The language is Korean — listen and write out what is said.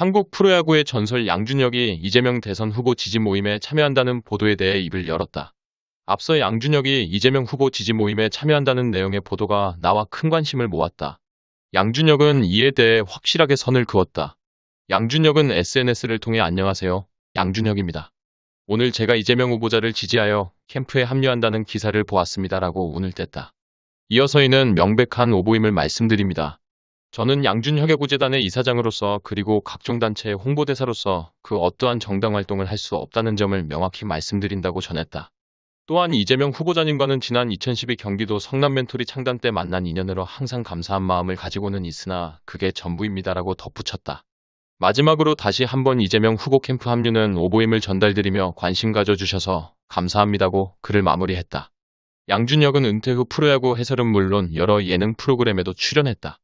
한국 프로야구의 전설 양준혁이 이재명 대선 후보 지지 모임에 참여한다는 보도에 대해 입을 열었다. 앞서 양준혁이 이재명 후보 지지 모임에 참여한다는 내용의 보도가 나와 큰 관심을 모았다. 양준혁은 이에 대해 확실하게 선을 그었다. 양준혁은 SNS를 통해 안녕하세요. 양준혁입니다. 오늘 제가 이재명 후보자를 지지하여 캠프에 합류한다는 기사를 보았습니다라고 운을 뗐다. 이어서 이는 명백한 오보임을 말씀드립니다. 저는 양준혁의구재단의 이사장으로서 그리고 각종 단체의 홍보대사로서 그 어떠한 정당활동을 할 수 없다는 점을 명확히 말씀드린다고 전했다. 또한 이재명 후보자님과는 지난 2012 경기도 성남멘토리 창단 때 만난 인연으로 항상 감사한 마음을 가지고는 있으나 그게 전부입니다라고 덧붙였다. 마지막으로 다시 한번 이재명 후보 캠프 합류는 오보임을 전달드리며 관심 가져주셔서 감사합니다고 글을 마무리했다. 양준혁은 은퇴 후 프로야구 해설은 물론 여러 예능 프로그램에도 출연했다.